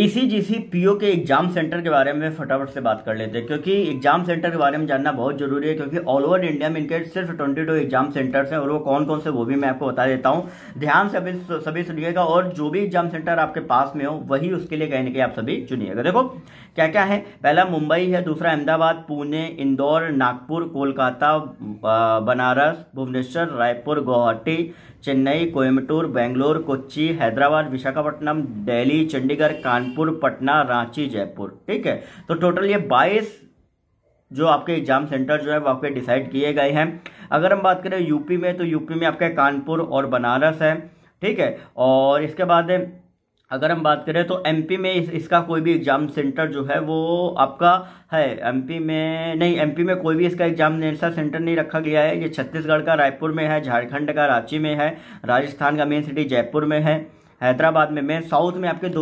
ECGC e PO के exam centre के बारे में फटाफट से बात कर लेते हैं क्योंकि एग्जाम सेंटर के बारे में जानना बहुत जरूरी है क्योंकि ऑल ओवर इंडिया में इनके सिर्फ ट्वेंटी टू एग्जाम सेंटर्स हैं और वो कौन कौन से वो भी मैं आपको बता देता हूँ ध्यान से अभी सभी सुनिएगा और जो भी एग्जाम सेंटर आपके पास में हो वही उसके लिए कहने के आप सभी चुनिएगा देखो क्या क्या है पहला मुंबई है दूसरा अहमदाबाद पुणे इंदौर नागपुर कोलकाता बनारस भुवनेश्वर रायपुर गुवाहाटी चेन्नई कोयम्बटूर बेंगलोर कोच्चि हैदराबाद विशाखापट्टनम दिल्ली चंडीगढ़ कानपुर पटना रांची जयपुर ठीक है तो टोटल ये बाईस जो आपके एग्जाम सेंटर जो है वो आपके डिसाइड किए गए हैं अगर हम बात करें यूपी में तो यूपी में आपका कानपुर और बनारस है ठीक है और इसके बाद अगर हम बात करें तो एमपी में इस, इसका कोई भी एग्ज़ाम सेंटर जो है वो आपका है एमपी में नहीं एमपी में कोई भी इसका एग्ज़ाम सेंटर नहीं रखा गया है ये छत्तीसगढ़ का रायपुर में है झारखंड का रांची में है राजस्थान का मेन सिटी जयपुर में है हैदराबाद में मेन साउथ में आपके दो